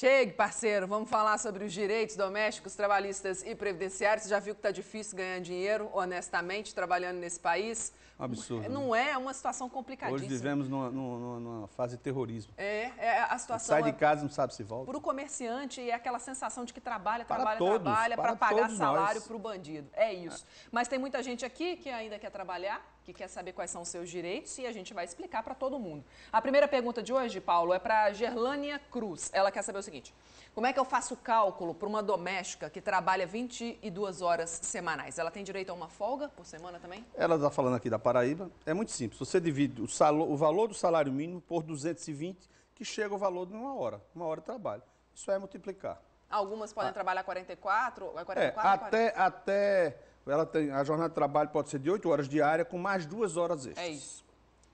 Chegue, parceiro, vamos falar sobre os direitos domésticos, trabalhistas e previdenciários. Você já viu que está difícil ganhar dinheiro, honestamente, trabalhando nesse país? absurdo. Não né? é? uma situação complicadíssima. Hoje vivemos numa, numa, numa fase de terrorismo. É, é a situação... sai de é casa, não sabe se volta. Para o comerciante, é aquela sensação de que trabalha, para trabalha, todos, trabalha, para pagar salário para o bandido. É isso. É. Mas tem muita gente aqui que ainda quer trabalhar, que quer saber quais são os seus direitos e a gente vai explicar para todo mundo. A primeira pergunta de hoje, Paulo, é para Gerlânia Cruz. Ela quer saber o seguinte: como é que eu faço o cálculo para uma doméstica que trabalha 22 horas semanais? Ela tem direito a uma folga por semana também? Ela está falando aqui da Paraíba. É muito simples. Você divide o, salo, o valor do salário mínimo por 220, que chega o valor de uma hora, uma hora de trabalho. Isso é multiplicar. Algumas podem ah. trabalhar 44, 44 é, é até 40. até ela tem, a jornada de trabalho pode ser de 8 horas diária com mais duas horas é extras. É isso.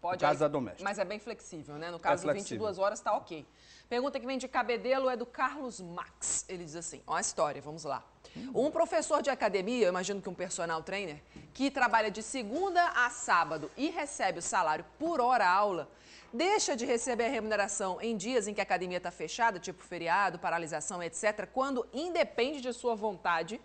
Pode, no aí, doméstica. Mas é bem flexível, né? No é caso, é 22 horas está ok. Pergunta que vem de Cabedelo é do Carlos Max. Ele diz assim, ó a história, vamos lá. Hum. Um professor de academia, eu imagino que um personal trainer, que trabalha de segunda a sábado e recebe o salário por hora aula, deixa de receber a remuneração em dias em que a academia está fechada, tipo feriado, paralisação, etc., quando independe de sua vontade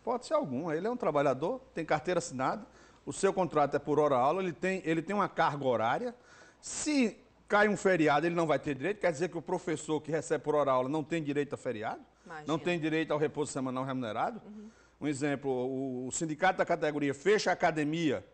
Hipótese alguma. Ele é um trabalhador, tem carteira assinada, o seu contrato é por hora aula, ele tem, ele tem uma carga horária. Se cai um feriado, ele não vai ter direito. Quer dizer que o professor que recebe por hora aula não tem direito a feriado, Imagina. não tem direito ao repouso semanal remunerado. Uhum. Um exemplo, o, o sindicato da categoria fecha a academia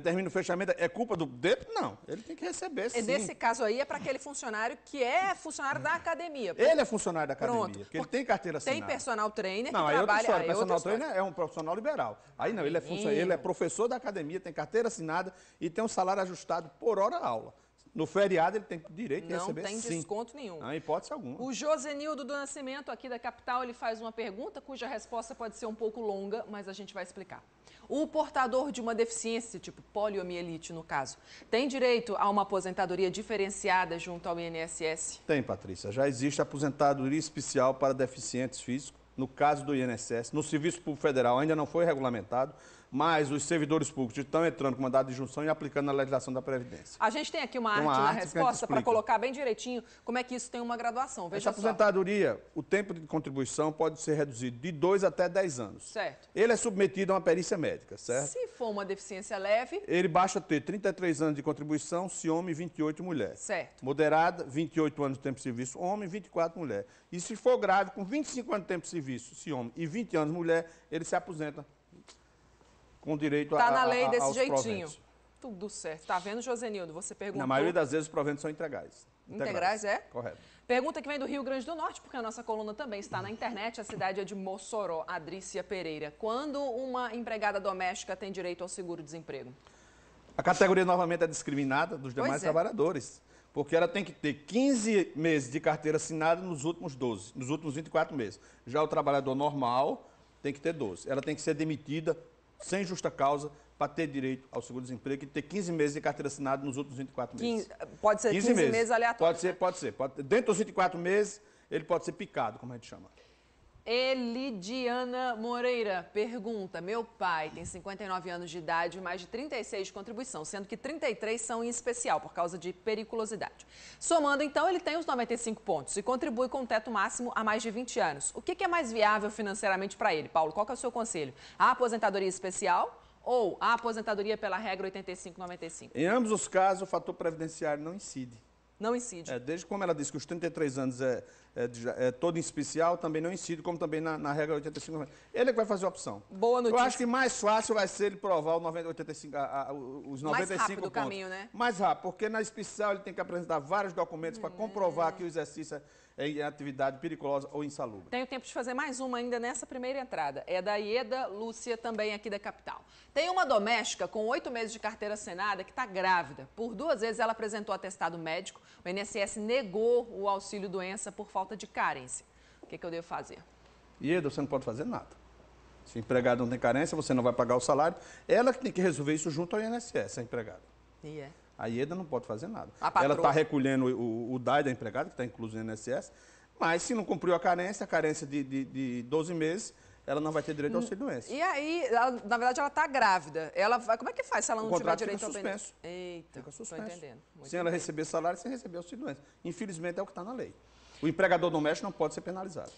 determina o fechamento, é culpa do DEP? Não, ele tem que receber sim. Nesse caso aí é para aquele funcionário que é funcionário da academia. Ele é funcionário da academia, Pronto. porque ele tem carteira assinada. Tem personal trainer não, que trabalha... Não, aí é é personal trainer é um profissional liberal. Aí não, ele é, ele é professor da academia, tem carteira assinada e tem um salário ajustado por hora aula. No feriado ele tem direito de receber Não tem desconto nenhum. Não, hipótese alguma. O Josenildo do Nascimento, aqui da capital, ele faz uma pergunta cuja resposta pode ser um pouco longa, mas a gente vai explicar. O portador de uma deficiência, tipo poliomielite no caso, tem direito a uma aposentadoria diferenciada junto ao INSS? Tem, Patrícia. Já existe aposentadoria especial para deficientes físicos, no caso do INSS. No Serviço Público Federal ainda não foi regulamentado, mas os servidores públicos estão entrando com mandado de junção e aplicando a legislação da Previdência. A gente tem aqui uma, uma arte, né, arte na resposta para colocar bem direitinho como é que isso tem uma graduação. Veja Essa aposentadoria, só. o tempo de contribuição pode ser reduzido de 2 até 10 anos. Certo. Ele é submetido a uma perícia médica, certo? Se for uma deficiência leve... Ele basta ter 33 anos de contribuição, se homem, 28 mulher. Certo. Moderada, 28 anos de tempo de serviço, homem, 24 mulher. E se for grave, com 25 anos de tempo de serviço, se homem, e 20 anos mulher, ele se aposenta com direito tá a Está na lei a, a, desse jeitinho. Proventos. Tudo certo. está vendo, Josenildo? Você perguntou. Na maioria das vezes os proventos são integrais. Integrais, integrais é? Correto. Pergunta que vem do Rio Grande do Norte, porque a nossa coluna também está na internet. A cidade é de Mossoró, Adrícia Pereira. Quando uma empregada doméstica tem direito ao seguro-desemprego? A categoria novamente é discriminada dos demais é. trabalhadores, porque ela tem que ter 15 meses de carteira assinada nos últimos 12, nos últimos 24 meses. Já o trabalhador normal tem que ter 12. Ela tem que ser demitida sem justa causa para ter direito ao seguro-desemprego e ter 15 meses de carteira assinada nos outros 24 meses. 15, eh, pode ser 15, 15 meses, meses aleatórios. Pode ser, né? pode ser. Pode, dentro dos 24 meses, ele pode ser picado, como a gente chama. Elidiana Moreira pergunta: Meu pai tem 59 anos de idade, e mais de 36 de contribuição, sendo que 33 são em especial por causa de periculosidade. Somando então, ele tem os 95 pontos e contribui com o teto máximo há mais de 20 anos. O que, que é mais viável financeiramente para ele? Paulo, qual é o seu conselho? A aposentadoria especial ou a aposentadoria pela regra 85-95? Em ambos os casos, o fator previdenciário não incide. Não incide. É, desde como ela disse que os 33 anos é é, é, todo em especial também não incide, como também na, na regra 85 Ele é que vai fazer a opção. Boa notícia. Eu acho que mais fácil vai ser ele provar o 90, 85, a, a, os 95 mais rápido o caminho, né? Mais rápido, porque na especial ele tem que apresentar vários documentos hum. para comprovar é. que o exercício é em atividade periculosa ou insalubre. Tenho tempo de fazer mais uma ainda nessa primeira entrada. É da Ieda Lúcia, também aqui da capital. Tem uma doméstica com oito meses de carteira assinada que está grávida. Por duas vezes ela apresentou atestado médico. O INSS negou o auxílio doença por falta falta de carência. O que, que eu devo fazer? Ieda, você não pode fazer nada. Se o empregado não tem carência, você não vai pagar o salário. Ela que tem que resolver isso junto ao INSS, a empregada. E é. A Ieda não pode fazer nada. Ela está recolhendo o, o, DAI da empregada, que está incluso no INSS, mas se não cumpriu a carência, a carência de, de, de 12 meses, ela não vai ter direito ao auxílio hum. doença. E aí, ela, na verdade, ela está grávida. Ela vai, como é que faz se ela não tiver direito fica ao benefício? Eita, fica suspenso. entendendo. Muito sem bem. ela receber salário, sem receber auxílio doença. Infelizmente, é o que está na lei. O empregador doméstico não pode ser penalizado.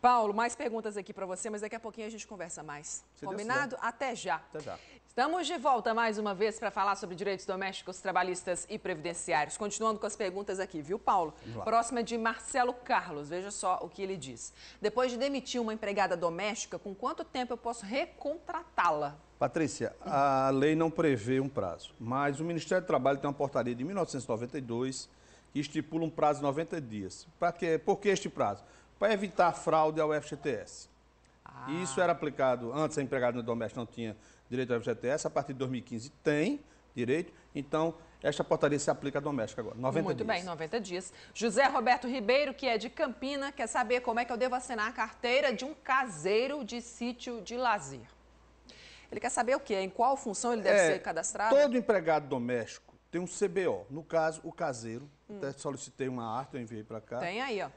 Paulo, mais perguntas aqui para você, mas daqui a pouquinho a gente conversa mais. Se Combinado? Até já. Até já. Estamos de volta mais uma vez para falar sobre direitos domésticos, trabalhistas e previdenciários. Continuando com as perguntas aqui, viu, Paulo? Próxima é de Marcelo Carlos. Veja só o que ele diz. Depois de demitir uma empregada doméstica, com quanto tempo eu posso recontratá-la? Patrícia, a lei não prevê um prazo, mas o Ministério do Trabalho tem uma portaria de 1992 que estipula um prazo de 90 dias. Para quê? Por que este prazo? Para evitar fraude ao FGTS. Ah. Isso era aplicado antes, a empregada doméstica não tinha direito ao FGTS, a partir de 2015 tem direito, então esta portaria se aplica à doméstica agora, 90 Muito dias. Muito bem, 90 dias. José Roberto Ribeiro, que é de Campina, quer saber como é que eu devo assinar a carteira de um caseiro de sítio de lazer. Ele quer saber o quê? Em qual função ele deve é, ser cadastrado? Todo empregado doméstico tem um CBO, no caso, o caseiro. Hum. Até solicitei uma arte, eu enviei para cá. Tem aí, ó.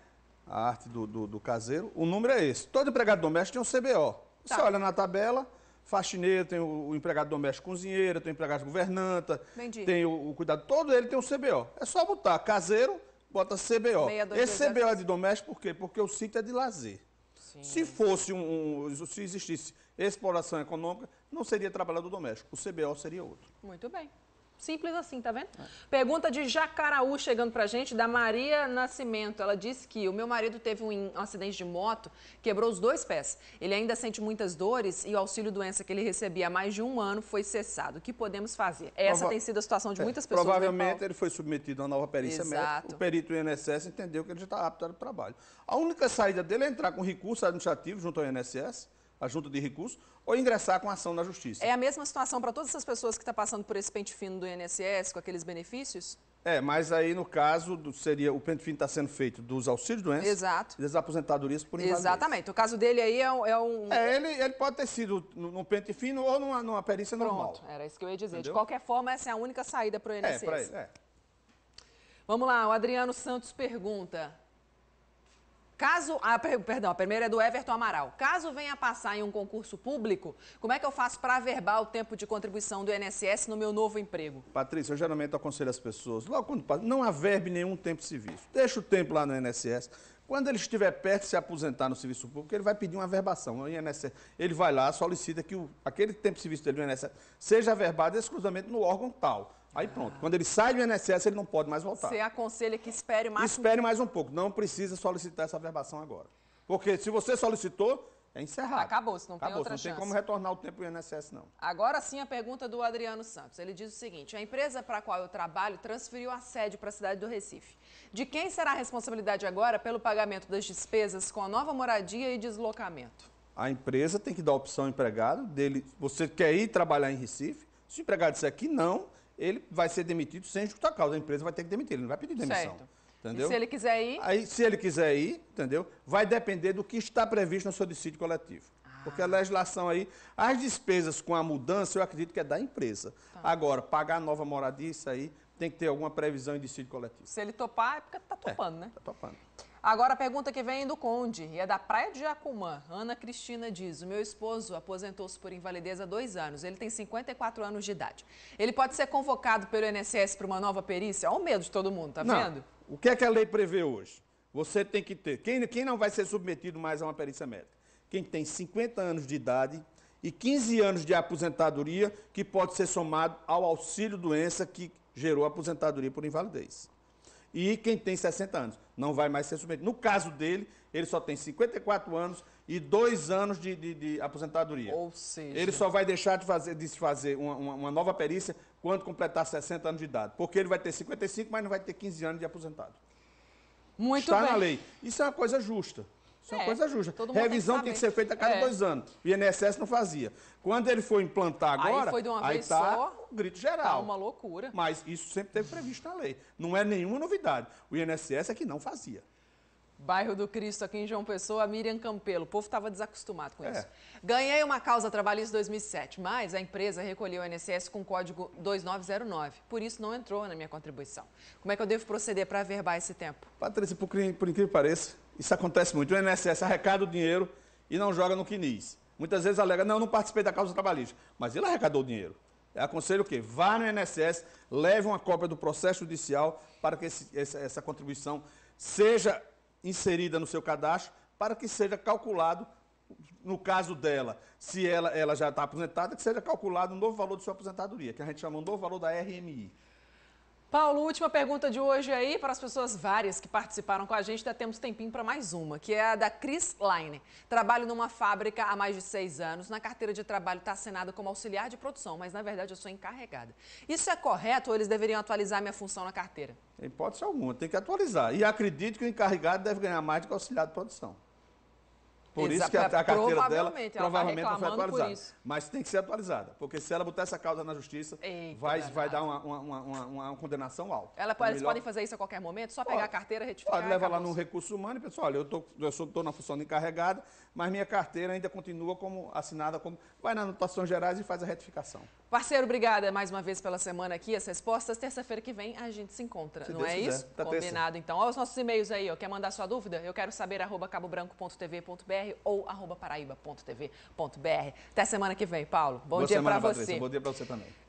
A arte do, do, do, caseiro. O número é esse. Todo empregado doméstico tem um CBO. Tá. Você olha na tabela, faxineiro, tem o, o empregado doméstico cozinheiro, tem o empregado governanta, Entendi. tem o, o, cuidado, todo ele tem um CBO. É só botar caseiro, bota CBO. Esse CBO é de doméstico por quê? Porque o sítio é de lazer. Sim. Se fosse um, um, se existisse exploração econômica, não seria trabalhador doméstico. O CBO seria outro. Muito bem. Simples assim, tá vendo? Pergunta de Jacaraú chegando pra gente, da Maria Nascimento. Ela disse que o meu marido teve um acidente de moto, quebrou os dois pés. Ele ainda sente muitas dores e o auxílio doença que ele recebia há mais de um ano foi cessado. O que podemos fazer? Essa Prova... tem sido a situação de é, muitas pessoas. Provavelmente ele foi submetido a uma nova perícia Exato. médica. O perito do INSS entendeu que ele já está apto para o trabalho. A única saída dele é entrar com recurso administrativo junto ao INSS a junta de recursos, ou ingressar com ação na justiça. É a mesma situação para todas essas pessoas que estão tá passando por esse pente fino do INSS, com aqueles benefícios? É, mas aí no caso do, seria o pente fino está sendo feito dos auxílios doença Exato. e das aposentadorias por invalidez. Exatamente. O caso dele aí é, é um. É, ele, ele pode ter sido num pente fino ou numa, numa perícia Pronto, normal. Era isso que eu ia dizer. Entendeu? De qualquer forma, essa é a única saída para o INSS. É, para ele. É. Vamos lá, o Adriano Santos pergunta: Caso. Ah, perdão, a primeira é do Everton Amaral. Caso venha passar em um concurso público, como é que eu faço para averbar o tempo de contribuição do INSS no meu novo emprego? Patrícia, eu geralmente aconselho as pessoas, logo quando passa, não averbe nenhum tempo de serviço. Deixa o tempo lá no INSS. Quando ele estiver perto de se aposentar no serviço público, ele vai pedir uma averbação. O INSS, ele vai lá, solicita que o, aquele tempo de serviço dele no INSS seja averbado exclusivamente no órgão tal. Aí pronto. Quando ele sai do INSS, ele não pode mais voltar. Você aconselha que espere mais Espere mais um pouco. Não precisa solicitar essa verbação agora. Porque se você solicitou, é encerrado. Acabou, se não Acabou, tem outra não chance. Não tem como retornar o tempo do INSS, não. Agora sim a pergunta do Adriano Santos. Ele diz o seguinte, a empresa para a qual eu trabalho transferiu a sede para a cidade do Recife. De quem será a responsabilidade agora pelo pagamento das despesas com a nova moradia e deslocamento? A empresa tem que dar opção ao empregado dele. Você quer ir trabalhar em Recife? Se o empregado disser que não, ele vai ser demitido sem justa causa. A empresa vai ter que demitir, ele não vai pedir demissão. Certo. Entendeu? E se ele quiser ir? Aí, se ele quiser ir, entendeu? Vai depender do que está previsto no seu dissídio coletivo. Ah. Porque a legislação aí, as despesas com a mudança, eu acredito que é da empresa. Tá. Agora, pagar a nova moradia, isso aí tem que ter alguma previsão em dissídio coletivo. Se ele topar, é porque está topando, é, né? Está topando. Agora a pergunta que vem do Conde e é da Praia de Jacumã. Ana Cristina diz: O meu esposo aposentou-se por invalidez há dois anos. Ele tem 54 anos de idade. Ele pode ser convocado pelo INSS para uma nova perícia? Olha o medo de todo mundo, tá não. vendo? O que é que a lei prevê hoje? Você tem que ter. Quem, quem não vai ser submetido mais a uma perícia médica? Quem tem 50 anos de idade e 15 anos de aposentadoria, que pode ser somado ao auxílio doença que gerou aposentadoria por invalidez e quem tem 60 anos não vai mais ser submetido. No caso dele, ele só tem 54 anos e dois anos de, de, de aposentadoria. Ou seja... Ele só vai deixar de, fazer, de se fazer uma, uma, uma, nova perícia quando completar 60 anos de idade. Porque ele vai ter 55, mas não vai ter 15 anos de aposentado. Muito Está bem. na lei. Isso é uma coisa justa. Isso é uma é, coisa justa. Revisão tem que, tem que ser feita a cada é. dois anos. O INSS não fazia. Quando ele foi implantar agora, aí, foi de uma aí vez tá só, um grito geral. Tá uma loucura. Mas isso sempre teve previsto na lei. Não é nenhuma novidade. O INSS é que não fazia. Bairro do Cristo, aqui em João Pessoa, Miriam Campelo. O povo estava desacostumado com é. isso. Ganhei uma causa trabalhista em 2007, mas a empresa recolheu o INSS com código 2909. Por isso, não entrou na minha contribuição. Como é que eu devo proceder para averbar esse tempo? Patrícia, por, por incrível que pareça, isso acontece muito. O INSS arrecada o dinheiro e não joga no quinis. Muitas vezes alega, não, eu não participei da causa trabalhista, mas ele arrecadou o dinheiro. Eu aconselho o quê? Vá no INSS, leve uma cópia do processo judicial para que esse, essa, essa contribuição seja inserida no seu cadastro para que seja calculado, no caso dela, se ela, ela já está aposentada, que seja calculado o um novo valor de sua aposentadoria, que a gente chama um novo valor da RMI. Paulo, última pergunta de hoje aí para as pessoas várias que participaram com a gente. Ainda temos tempinho para mais uma, que é a da Cris Line. Trabalho numa fábrica há mais de seis anos. Na carteira de trabalho está assinada como auxiliar de produção, mas na verdade eu sou encarregada. Isso é correto ou eles deveriam atualizar minha função na carteira? Em hipótese alguma, tem que atualizar. E acredito que o encarregado deve ganhar mais do que o auxiliar de produção. Por isso que a, a carteira dela provavelmente tá não foi atualizada. Mas tem que ser atualizada, porque se ela botar essa causa na justiça, Eita, vai, vai dar uma, uma, uma, uma condenação alta. Ela, é eles podem fazer isso a qualquer momento? Só pegar a carteira, retificar? Pode levar lá no recurso humano e pessoal, Olha, eu tô, estou tô na função de encarregada, mas minha carteira ainda continua como assinada como. Vai na anotação gerais e faz a retificação. Parceiro, obrigada mais uma vez pela semana aqui, as respostas. Terça-feira que vem a gente se encontra, se não Deus é quiser. isso? Tá Combinado, terça. então. Olha os nossos e-mails aí, ó. Quer mandar sua dúvida? Eu quero saber, arroba cabobranco.tv.br paraíba.tv.br ou arroba paraíba.tv.br. Até semana que vem, Paulo. Bom Boa dia para você. Bom dia para você também.